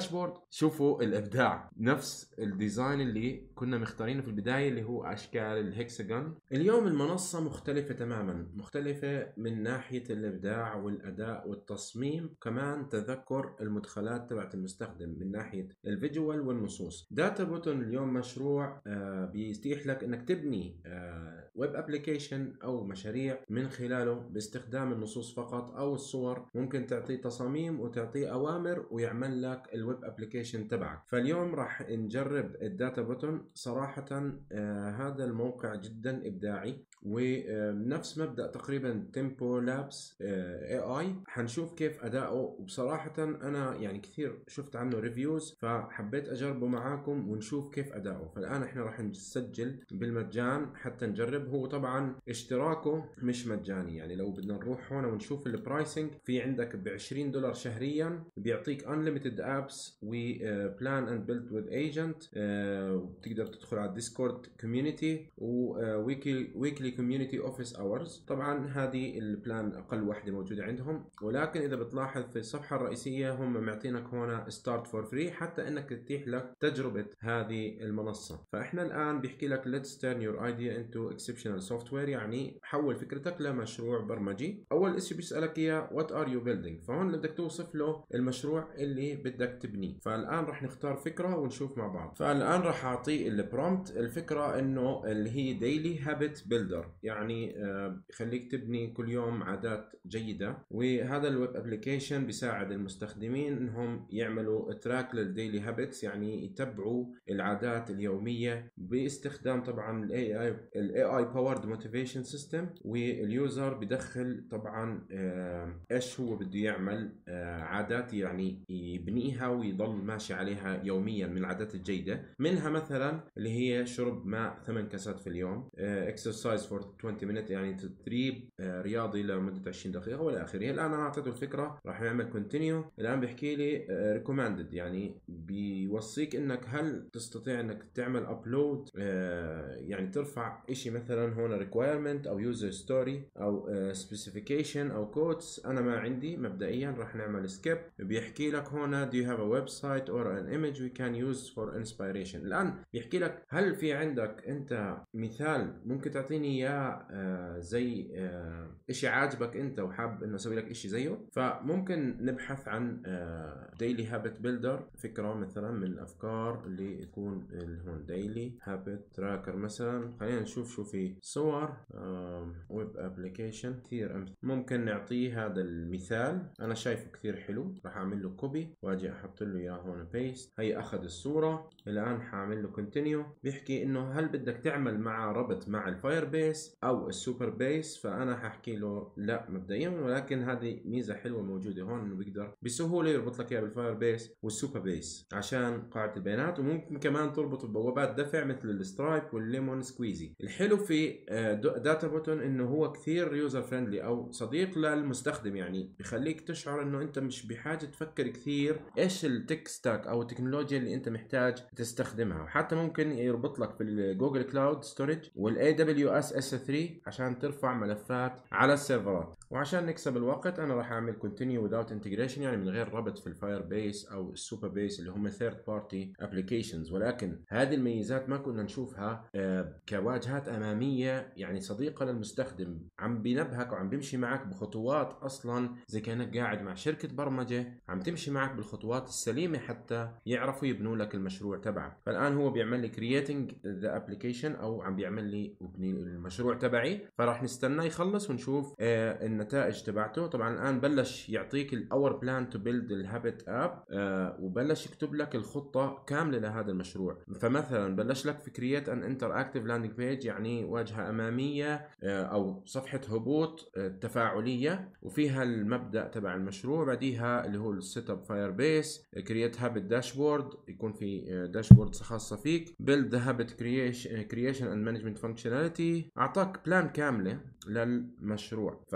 داشبورد شوفوا الابداع نفس الديزاين اللي كنا مختارينه في البدايه اللي هو اشكال الهكسجون اليوم المنصه مختلفه تماما مختلفه من ناحيه الابداع والاداء والتصميم كمان تذكر المدخلات تبعت المستخدم من ناحيه الفيجوال والنصوص داتا بوتون اليوم مشروع آه، بيتيح لك انك تبني ويب آه، ابلكيشن او مشاريع من خلاله باستخدام النصوص فقط او الصور ممكن تعطيه تصاميم وتعطيه اوامر ويعمل لك الويب ابلكيشن تبعك فاليوم راح نجرب الداتا بوتون صراحه آه هذا الموقع جدا ابداعي ونفس مبدا تقريبا تيمبو لابس اي اي حنشوف كيف اداؤه وبصراحه انا يعني كثير شفت عنه ريفيوز فحبيت اجربه معاكم ونشوف كيف اداؤه فالان احنا راح نسجل بالمجان حتى نجرب هو طبعا اشتراكه مش مجاني يعني لو بدنا نروح هون ونشوف البرايسنج في عندك ب 20 دولار شهريا بيعطيك انليمتد ابس ابس بلان اند بيلد وذ ايجنت بتقدر تدخل على الديسكورد كوميونتي وويكلي ويكلي كوميونتي اوفيس اورز طبعا هذه البلان اقل وحده موجوده عندهم ولكن اذا بتلاحظ في الصفحه الرئيسيه هم معطينك هون ستارت فور فري حتى انك تتيح لك تجربه هذه المنصه فاحنا الان بيحكي لك ليتس تيرن يور ايديا انتو اكسبشنال سوفت وير يعني حول فكرتك لمشروع برمجي اول شيء بيسالك اياه وات ار يو بيلدينج فهون بدك توصف له المشروع اللي بدك تبني فالان راح نختار فكره ونشوف مع بعض فالان راح اعطيه البرومبت الفكره انه اللي هي ديلي هابت بيلدر يعني آه، يخليك تبني كل يوم عادات جيده وهذا الويب ابلكيشن بيساعد المستخدمين انهم يعملوا تراك للديلي هابتس يعني يتبعوا العادات اليوميه باستخدام طبعا الاي اي الاي اي باورد موتيفيشن سيستم واليوزر بدخل طبعا آه، ايش هو بده يعمل آه، عادات يعني يبنيها يحاول يضل ماشي عليها يوميا من العادات الجيده منها مثلا اللي هي شرب ماء ثمان كاسات في اليوم اكسرسايز فور 20 مينت يعني تدريب آه، رياضي لمده 20 دقيقه والى اخره الان انا اعطيته الفكره راح نعمل كونتينيو الان بيحكي لي ريكومندد آه، يعني بيوصيك انك هل تستطيع انك تعمل ابلود آه، يعني ترفع شيء مثلا هون ريكوايرمنت او يوزر ستوري او سبيسيفيكيشن او كوتس انا ما عندي مبدئيا راح نعمل سكيب بيحكي لك هون دو يو هاف ويب سايت اور ان ايمج وي كان يوز فور انسبيريشن الآن بيحكي لك هل في عندك أنت مثال ممكن تعطيني إياه آه، زي آه، شيء عاجبك أنت وحاب إنه أسوي لك شيء زيه فممكن نبحث عن ديلي هابت بيلدر فكرة مثلا من الأفكار اللي تكون هون ديلي هابت تراكر مثلا خلينا نشوف شو في صور ويب ابلكيشن كثير أمثلة ممكن نعطيه هذا المثال أنا شايفه كثير حلو راح أعمل له كوبي وأجي أحط حط له اياه هون بيست هي اخذ الصوره الان حامل له كونتينيو بيحكي انه هل بدك تعمل مع ربط مع الفاير بيس او السوبر بيس فانا ححكي له لا مبدئيا ولكن هذه ميزه حلوه موجوده هون انه بيقدر بسهوله يربط لك اياها بالفاير بيس والسوبر بيس عشان قاعده البيانات وممكن كمان تربط ببوابات دفع مثل السترايب والليمون سكويزي الحلو في آه، داتا بوتون انه هو كثير يوزر فريندلي او صديق للمستخدم يعني بخليك تشعر انه انت مش بحاجه تفكر كثير ايش ايش التك ستاك او التكنولوجيا اللي انت محتاج تستخدمها وحتى ممكن يربط لك بالجوجل كلاود ستورج والاي دبليو اس اس 3 عشان ترفع ملفات على السيرفرات وعشان نكسب الوقت انا راح اعمل continue without integration يعني من غير ربط في الفاير بيس او السوبر بيس اللي هم ثيرد بارتي ابلكيشنز ولكن هذه الميزات ما كنا نشوفها آه، كواجهات اماميه يعني صديقه للمستخدم عم بينبهك وعم بيمشي معك بخطوات اصلا زي كانك قاعد مع شركه برمجه عم تمشي معك بالخطوات السليمه حتى يعرفوا يبنوا لك المشروع تبعك فالان هو بيعمل لي creating the application او عم بيعمل لي المشروع تبعي فراح نستنى يخلص ونشوف آه، ان النتائج تبعته طبعا الان بلش يعطيك الاور بلان تو بيلد الهابت اب وبلش يكتب لك الخطه كامله لهذا المشروع فمثلا بلش لك في كرييت ان انتر اكتف لاندنج بيج يعني واجهه اماميه آه، او صفحه هبوط آه، تفاعليه وفيها المبدا تبع المشروع بعديها اللي هو السيت اب فاير بيس كرييت هابت داشبورد يكون في داشبورد آه، خاصه فيك بيلد ذا هابت كرييشن اند مانجمنت فانكشناليتي اعطاك بلان كامله للمشروع ف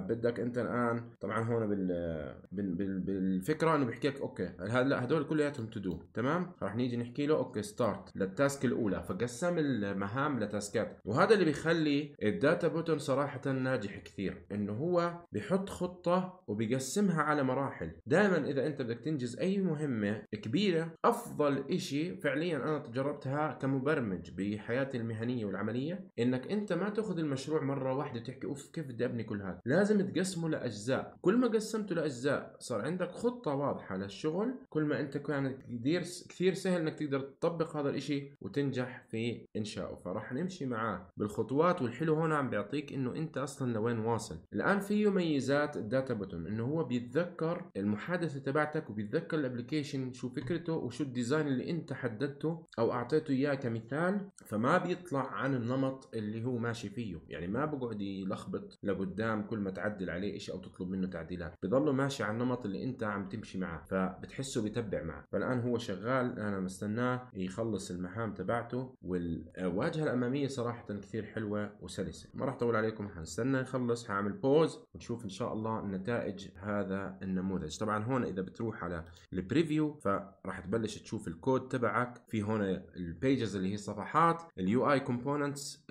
بدك انت الان طبعا هون بال, بال... بالفكره انه بيحكي لك اوكي لا هدول كلياتهم تو دو تمام رح نيجي نحكي له اوكي ستارت للتاسك الاولى فقسم المهام لتاسكات وهذا اللي بيخلي الداتا بوتن صراحه ناجح كثير انه هو بحط خطه وبيقسمها على مراحل دائما اذا انت بدك تنجز اي مهمه كبيره افضل شيء فعليا انا تجربتها كمبرمج بحياتي المهنيه والعمليه انك انت ما تاخذ المشروع مره واحده وتحكي اوف كيف بدي ابني كل هذا لازم تقسمه لاجزاء كل ما قسمته لاجزاء صار عندك خطه واضحه للشغل كل ما انت كان كثير كثير سهل انك تقدر تطبق هذا الاشي وتنجح في انشائه فراح نمشي معاه بالخطوات والحلو هون عم بيعطيك انه انت اصلا لوين واصل الان في ميزات الداتا بوتون انه هو بيتذكر المحادثه تبعتك وبيتذكر الابلكيشن شو فكرته وشو الديزاين اللي انت حددته او اعطيته اياه كمثال فما بيطلع عن النمط اللي هو ماشي فيه يعني ما بقعد يلخبط لقدام كل ما تعدل عليه شيء او تطلب منه تعديلات بضله ماشي على النمط اللي انت عم تمشي معه فبتحسه بيتبع معك فالان هو شغال انا مستناه يخلص المهام تبعته والواجهه الاماميه صراحه كثير حلوه وسلسه ما راح اطول عليكم حنستنى يخلص حاعمل بوز ونشوف ان شاء الله نتائج هذا النموذج طبعا هون اذا بتروح على البريفيو فراح تبلش تشوف الكود تبعك في هون البيجز اللي هي الصفحات اليو اي كومبوننتس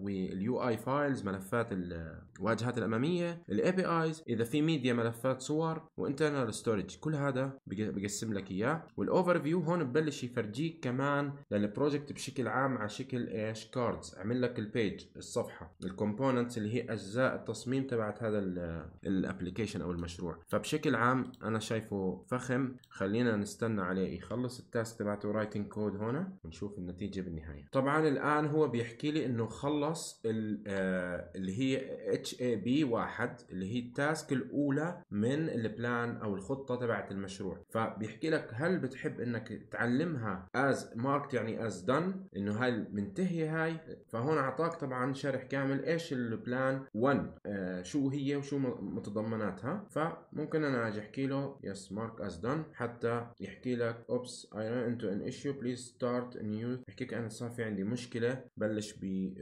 واليو اي فايلز ملفات الواجهات الاماميه الرقميه الاي بي ايز اذا في ميديا ملفات صور وانترنال ستورج كل هذا بقسم لك اياه والاوفر فيو هون ببلش يفرجيك كمان للبروجكت بشكل عام على شكل ايش كاردز عمل لك البيج الصفحه الكومبوننتس اللي هي اجزاء التصميم تبعت هذا الابلكيشن او المشروع فبشكل عام انا شايفه فخم خلينا نستنى عليه يخلص التاسك تبعته رايتنج كود هون ونشوف النتيجه بالنهايه طبعا الان هو بيحكي لي انه خلص آه، اللي هي اتش اي بي واحد اللي هي التاسك الاولى من البلان او الخطه تبعت المشروع فبيحكي لك هل بتحب انك تعلمها از ماركت يعني از دن انه هل منتهيه هاي فهون اعطاك طبعا شرح كامل ايش البلان 1 آه شو هي وشو متضمناتها فممكن انا اجي احكي له يس مارك از دن حتى يحكي لك اوبس اي ران انتو ان ايشيو بليز ستارت نيو لك انا صار في عندي مشكله بلش بشيء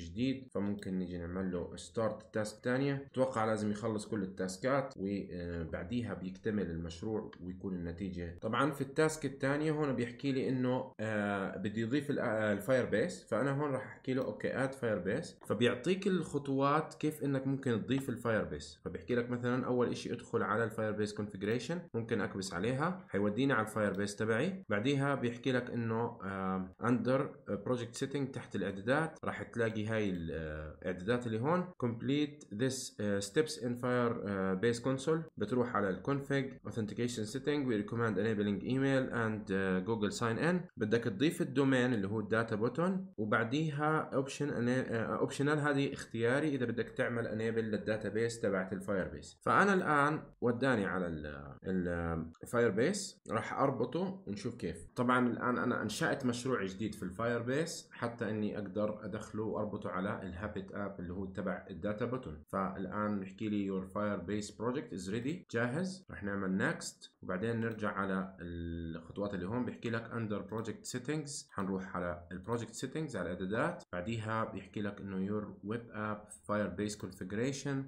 آه، جديد فممكن نيجي نعمل له ستارت تاسك ثاني ثانية اتوقع لازم يخلص كل التاسكات وبعديها بيكتمل المشروع ويكون النتيجه طبعا في التاسك الثانيه هون بيحكي لي انه آه، بدي بده يضيف الفاير بيس فانا هون راح احكي له اوكي اد فاير بيس فبيعطيك الخطوات كيف انك ممكن تضيف الفاير بيس فبيحكي لك مثلا اول شيء ادخل على الفاير بيس كونفجريشن ممكن اكبس عليها حيوديني على الفاير بيس تبعي بعديها بيحكي لك انه اندر بروجكت سيتنج تحت الاعدادات راح تلاقي هاي الاعدادات آه، اللي هون كومبليت this uh, steps in fire uh, base console بتروح على الconfig authentication setting we recommend enabling email and uh, google sign in بدك تضيف الدومين اللي هو الداتا بوتون وبعديها اوبشن اوبشنال uh, uh, هذه اختياري اذا بدك تعمل انيبل للداتا بيس تبعت الفاير بيس فانا الان وداني على الفاير بيس uh, راح اربطه ونشوف كيف طبعا الان انا انشات مشروع جديد في الفاير بيس حتى اني اقدر ادخله واربطه على الهابت اب اللي هو تبع الداتا بوتون فالان نحكي لي يور فاير بيس بروجكت از ريدي جاهز رح نعمل نكست وبعدين نرجع على الخطوات اللي هون بيحكي لك اندر بروجكت سيتنجز حنروح على البروجكت سيتنجز على الاعدادات بعديها بيحكي لك انه يور ويب اب فاير بيس كونفجريشن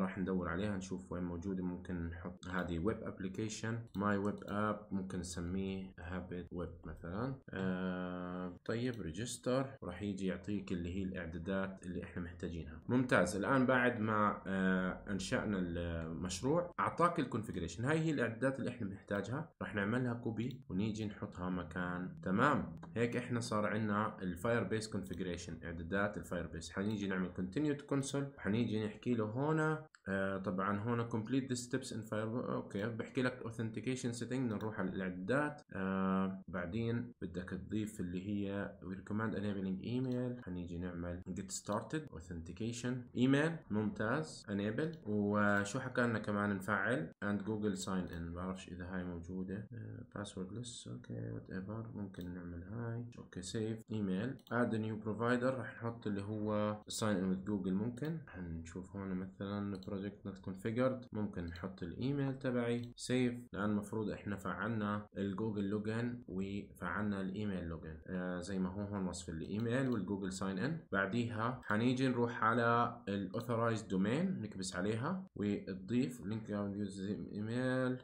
راح ندور عليها نشوف وين موجوده ممكن نحط هذه ويب ابلكيشن ماي ويب اب ممكن نسميه هابت ويب مثلا آه طيب ريجستر راح يجي يعطيك اللي هي الاعدادات اللي احنا محتاجينها ممتاز الان بعد ما آه، انشأنا المشروع اعطاك الكونفجريشن هاي هي الاعدادات اللي احنا بنحتاجها رح نعملها كوبي ونيجي نحطها مكان تمام هيك احنا صار عندنا الفاير بيس كونفجريشن اعدادات الفاير بيس حنيجي نعمل كونتينيو كونسول حنيجي نحكي له هون آه، طبعا هنا complete ذا ستيبس ان فاير اوكي بحكي لك authentication سيتنج نروح على الاعدادات آه بعدين بدك تضيف اللي هي recommend enabling ايميل هنيجي نعمل جيت ستارتد authentication ايميل ممتاز انيبل وشو حكى لنا كمان نفعل اند جوجل ساين ان ما بعرفش اذا هاي موجوده باسورد آه، list اوكي whatever ممكن نعمل هاي اوكي سيف ايميل اد نيو بروفايدر راح نحط اللي هو ساين ان with جوجل ممكن هنشوف هون مثلا project not configured ممكن نحط الايميل تبعي سيف لان المفروض احنا فعلنا الجوجل لوجن وفعلنا الايميل لوجن آه زي ما هو هون وصف الايميل والجوجل ساين ان بعديها حنيجي نروح على الاوثرايز دومين نكبس عليها وتضيف لينك ايميل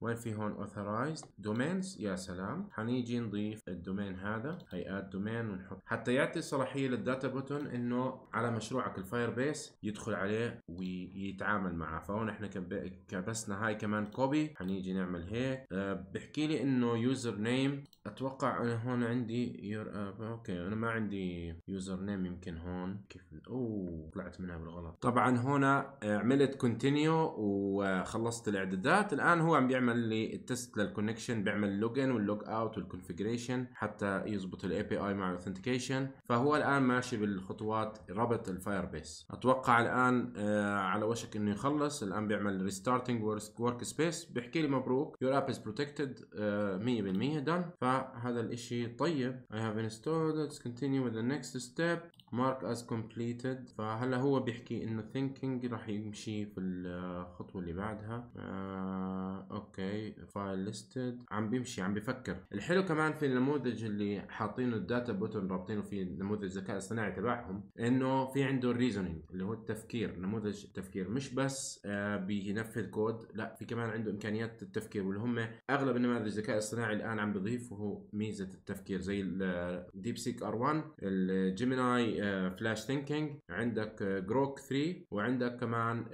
وين في هون اوثرايز دومينز يا سلام حنيجي نضيف الدومين هذا هيئات دومين ونحط حتى يعطي صلاحيه للداتا بوتون انه على مشروعك الفاير بيس يدخل عليه وي يتعامل معاه فهون احنا كبسنا هاي كمان كوبي حنيجي نعمل هيك أه بحكي لي انه يوزر نيم اتوقع انا هون عندي يور أب. آه، اوكي انا ما عندي يوزر نيم يمكن هون كيف اوه طلعت منها بالغلط طبعا هنا آه، عملت كونتينيو وخلصت الاعدادات الان هو عم بيعمل لي التست للكونكشن بيعمل لوجن واللوج اوت والكونفيجريشن حتى يزبط الاي بي اي مع الاوثنتيكيشن فهو الان ماشي بالخطوات ربط الفاير بيس اتوقع الان آه، على وشك انه يخلص الان بيعمل ريستارتنج ورك سبيس بيحكي لي مبروك يور اب از بروتكتد 100% دن فهذا الاشي طيب اي هاف انستولد ليتس كونتينيو وذ ذا next ستيب مارك از كومبليتد فهلا هو بيحكي انه ثينكينج راح يمشي في الخطوه اللي بعدها آه اوكي فايل ليستد عم بيمشي عم بفكر الحلو كمان في النموذج اللي حاطينه الداتا بوتن رابطينه في نموذج الذكاء الصناعي تبعهم انه في عنده الريزونينج اللي هو التفكير نموذج التفكير مش بس آه بينفذ كود لا في كمان عنده امكانيات التفكير واللي هم اغلب النماذج الذكاء الصناعي الان عم بيضيفوا ميزه التفكير زي الديب سيك ار 1 الجيميناي فلاش آه، ثينكينج عندك جروك آه، 3 وعندك كمان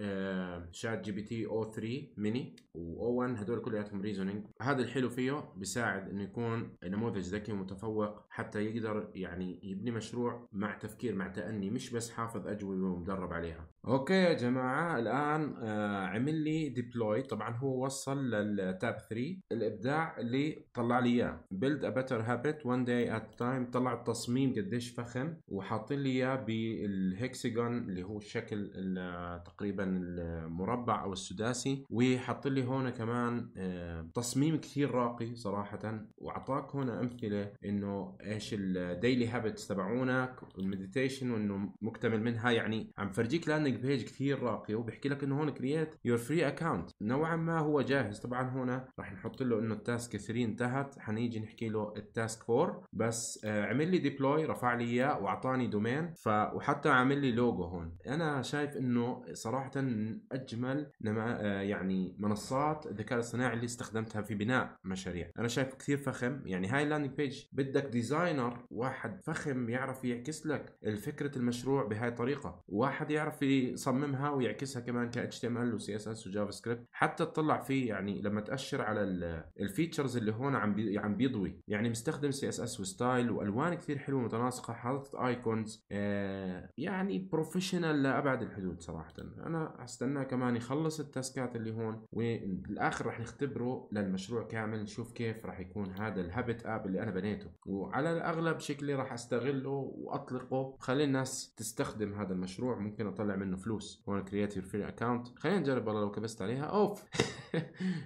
شات جي بي تي او 3 ميني واو 1 هدول كلياتهم ريزونينج هذا الحلو فيه بيساعد انه يكون نموذج ذكي ومتفوق حتى يقدر يعني يبني مشروع مع تفكير مع تأني مش بس حافظ أجوبة ومدرب عليها اوكي يا جماعه الان آه، عمل لي ديبلوي طبعا هو وصل للتاب 3 الابداع اللي طلع لي اياه بيلد ا بيتر هابت وان داي ات تايم طلع التصميم قديش فخم وحاطين لي اياه بالهكسجون اللي هو الشكل آه، تقريبا المربع او السداسي وحاطين لي هون كمان آه، تصميم كثير راقي صراحه واعطاك هنا امثله انه ايش الديلي هابتس تبعونك والمديتيشن وانه مكتمل منها يعني عم فرجيك لان لاندنج بيج كثير راقيه وبيحكي لك انه هون كرييت يور فري اكونت نوعا ما هو جاهز طبعا هنا راح نحط له انه التاسك 3 انتهت حنيجي نحكي له التاسك 4 بس آه، عمل لي ديبلوي رفع لي اياه واعطاني دومين ف وحتى عامل لي لوجو هون انا شايف انه صراحه من اجمل نما آه، يعني منصات الذكاء الاصطناعي اللي استخدمتها في بناء مشاريع انا شايف كثير فخم يعني هاي اللاندنج بيج بدك ديزاينر واحد فخم يعرف يعكس لك فكره المشروع بهاي الطريقه واحد يعرف يصممها ويعكسها كمان ك HTML و CSS وجافا سكريبت حتى تطلع فيه يعني لما تأشر على الفيتشرز اللي هون عم بي عم بيضوي يعني مستخدم CSS وستايل والوان كثير حلوه متناسقه حاطط ايكونز آه يعني بروفيشنال لابعد الحدود صراحه انا استناه كمان يخلص التاسكات اللي هون وبالاخر رح نختبره للمشروع كامل نشوف كيف رح يكون هذا الهابت اب اللي انا بنيته وعلى الاغلب شكلي رح استغله واطلقه خلي الناس تستخدم هذا المشروع ممكن اطلع منه منه فلوس هو كرييت يور فري اكونت خلينا نجرب والله لو كبست عليها اوف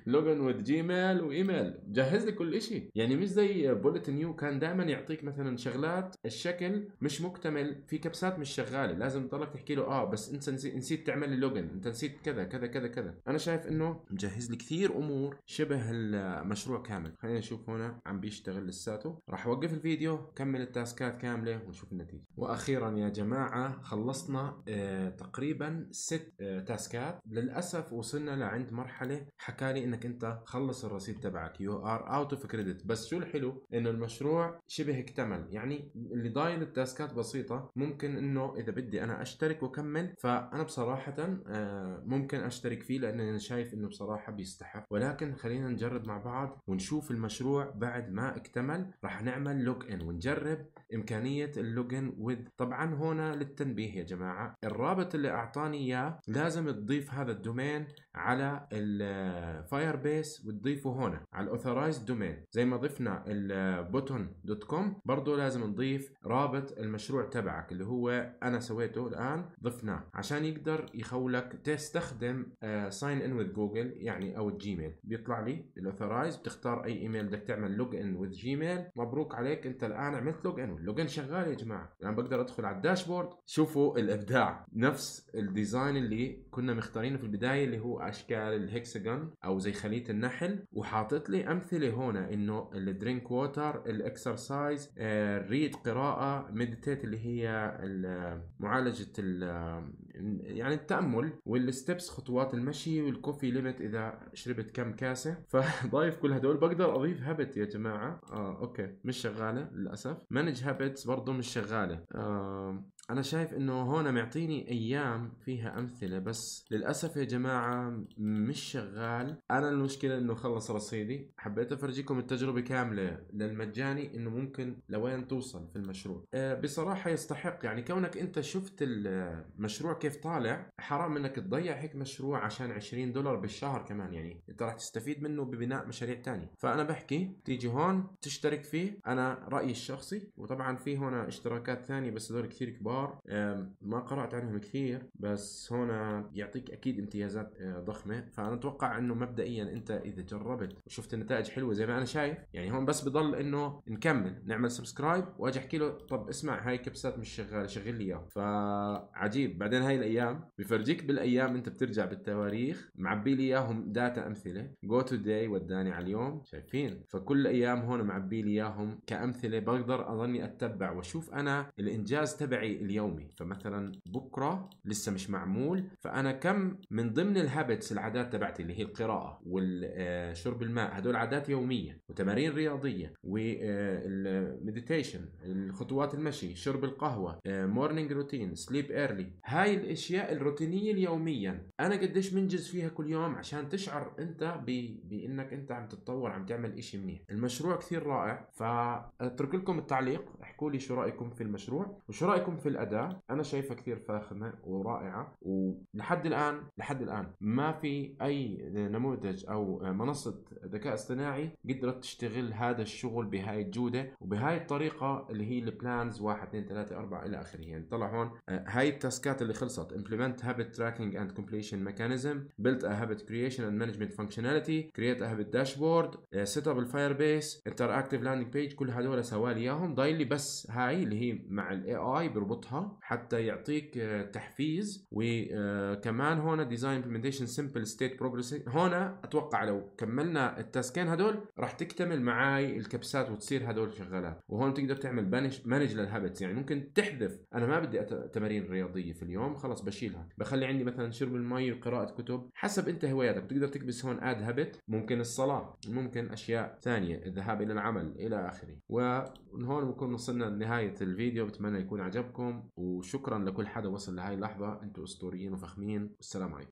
لوجن ويز جيميل وايميل جهز لي كل شيء يعني مش زي بولت نيو كان دائما يعطيك مثلا شغلات الشكل مش مكتمل في كبسات مش شغاله لازم تضلك تحكي له اه بس انت نسيت تعمل لي لوجن انت نسيت كذا كذا كذا كذا انا شايف انه مجهز لي كثير امور شبه المشروع كامل خلينا نشوف هنا عم بيشتغل لساته راح اوقف الفيديو كمل التاسكات كامله ونشوف النتيجه واخيرا يا جماعه خلصنا آه تقريبا ست آه، تاسكات للاسف وصلنا لعند مرحله لي انك انت خلص الرصيد تبعك يو ار اوت اوف كريدت بس شو الحلو انه المشروع شبه اكتمل يعني اللي ضايل التاسكات بسيطه ممكن انه اذا بدي انا اشترك واكمل فانا بصراحه آه، ممكن اشترك فيه لان انا شايف انه بصراحه بيستحق ولكن خلينا نجرب مع بعض ونشوف المشروع بعد ما اكتمل راح نعمل لوج ان ونجرب امكانيه اللوج ان طبعا هنا للتنبيه يا جماعه الرابط اللي اعطاني اياه لازم تضيف هذا الدومين على الفاير بيس وتضيفه هنا على الاوثرايز دومين زي ما ضفنا البوتون دوت كوم برضه لازم نضيف رابط المشروع تبعك اللي هو انا سويته الان ضفناه عشان يقدر يخولك تستخدم ساين ان وذ جوجل يعني او الجيميل بيطلع لي الاوثرايز بتختار اي ايميل بدك تعمل لوج ان وذ جيميل مبروك عليك انت الان عملت لوج ان واللوج ان شغال يا جماعه الان بقدر ادخل على الداشبورد شوفوا الابداع نفس الديزاين اللي كنا مختارينه في البدايه اللي هو اشكال الهكسجون او زي خليه النحل وحاطط لي امثله هنا انه الدرينك ووتر الاكسرسايز آه، ريد قراءه مديتيت اللي هي معالجه يعني التامل والستبس خطوات المشي والكوفي ليمت اذا شربت كم كاسه فضايف كل هدول بقدر اضيف هابت يا جماعه اه اوكي مش شغاله للاسف مانج هابتس برضه مش شغاله آه انا شايف انه هون معطيني ايام فيها امثله بس للاسف يا جماعه مش شغال انا المشكله انه خلص رصيدي حبيت افرجيكم التجربه كامله للمجاني انه ممكن لوين توصل في المشروع أه، بصراحه يستحق يعني كونك انت شفت المشروع كيف طالع حرام انك تضيع هيك مشروع عشان 20 دولار بالشهر كمان يعني انت راح تستفيد منه ببناء مشاريع تانية فانا بحكي تيجي هون تشترك فيه انا رايي الشخصي وطبعا في هنا اشتراكات ثانيه بس هذول كثير كبار الكبار ما قرأت عنهم كثير بس هنا يعطيك أكيد امتيازات آه، ضخمة فأنا أتوقع أنه مبدئيا أنت إذا جربت وشفت النتائج حلوة زي ما أنا شايف يعني هون بس بضل أنه نكمل نعمل سبسكرايب وأجي أحكي له طب اسمع هاي كبسات مش شغالة شغل لي إياها فعجيب بعدين هاي الأيام بفرجيك بالأيام أنت بترجع بالتواريخ معبي لي إياهم داتا أمثلة جو تو داي وداني على اليوم شايفين فكل الأيام هون معبي لي إياهم كأمثلة بقدر أظني أتبع وأشوف أنا الإنجاز تبعي اليومي فمثلا بكره لسه مش معمول فانا كم من ضمن الهابتس العادات تبعتي اللي هي القراءه والشرب الماء هدول عادات يوميه وتمارين رياضيه والمديتيشن الخطوات المشي شرب القهوه مورنينج روتين سليب ايرلي هاي الاشياء الروتينيه اليوميا انا قديش منجز فيها كل يوم عشان تشعر انت بانك انت عم تتطور عم تعمل إشي منيح المشروع كثير رائع فاترك لكم التعليق احكوا لي شو رايكم في المشروع وشو رايكم في بالاداء انا شايفها كثير فاخمه ورائعه ولحد الان لحد الان ما في اي نموذج او منصه ذكاء اصطناعي قدرت تشتغل هذا الشغل بهاي الجوده وبهاي الطريقه اللي هي البلانز 1 2 3 4 الى اخره يعني طلع هون آه، هاي التاسكات اللي خلصت implement habit tracking and completion mechanism build a habit creation and management functionality create a habit dashboard آه، set up الفاير بيس interactive landing page كل هدول سوالي اياهم ضايل لي بس هاي اللي هي مع الاي اي بربط تربطها حتى يعطيك آه، تحفيز وكمان آه، هون ديزاين امبلمنتيشن سمبل ستيت بروجريس هون اتوقع لو كملنا التاسكين هدول راح تكتمل معاي الكبسات وتصير هدول شغالات وهون تقدر تعمل مانج للهابتس يعني ممكن تحذف انا ما بدي تمارين رياضيه في اليوم خلاص بشيلها بخلي عندي مثلا شرب المي وقراءه كتب حسب انت هواياتك بتقدر تكبس هون اد هابت ممكن الصلاه ممكن اشياء ثانيه الذهاب الى العمل الى اخره وهون بنكون وصلنا لنهايه الفيديو بتمنى يكون عجبكم وشكرا لكل حدا وصل لهي اللحظه انتم اسطوريين وفخمين والسلام عليكم